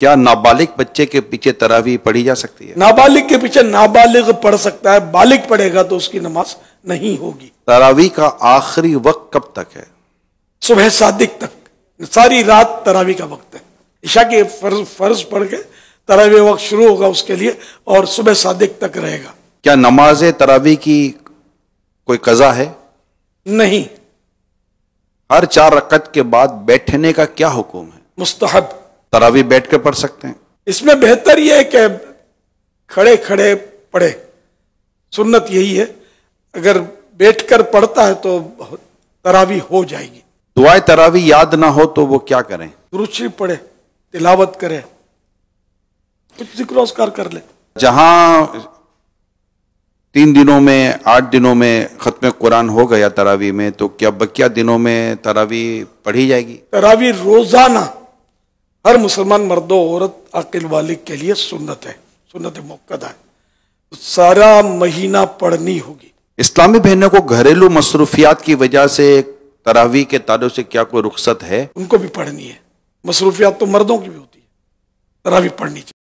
क्या नाबालिग बच्चे के पीछे तरावी पढ़ी जा सकती है नाबालिग के पीछे नाबालिग पढ़ सकता है बालिग पढ़ेगा तो उसकी नमाज नहीं होगी तरावी का आखिरी वक्त कब तक है सुबह सादिक तक सारी रात तरावी का वक्त है ईशा के फर्ज फर्ज पढ़ के तरावी वक्त शुरू होगा उसके लिए और सुबह सादिक तक रहेगा क्या नमाज तरावी की कोई कजा है नहीं हर चार रकत के बाद बैठने का क्या हुक्म है मुस्तहब तरावी बैठ के पढ़ सकते हैं इसमें बेहतर यह है कि खड़े खड़े पढ़े सुन्नत यही है अगर बैठकर पढ़ता है तो तरावी हो जाएगी दुआए तरावी याद ना हो तो वो क्या करें रुचि पढ़े तिलावत करे कुछ जिक्र उसकार कर ले जहां तीन दिनों में आठ दिनों में ख़त्म कुरान हो गया तरावी में तो क्या बकिया दिनों में तरावी पढ़ी जाएगी तरावी रोज़ाना हर मुसलमान मर्द औरत अकिल वालिक के लिए सुन्नत है सुन्नत मुक्दा है सारा महीना पढ़नी होगी इस्लामी बहनों को घरेलू मसरूफियात की वजह से तरावी के तारों से क्या कोई रुख्सत है उनको भी पढ़नी है मसरूफियात तो मर्दों की भी होती है तरावी पढ़नी चाहिए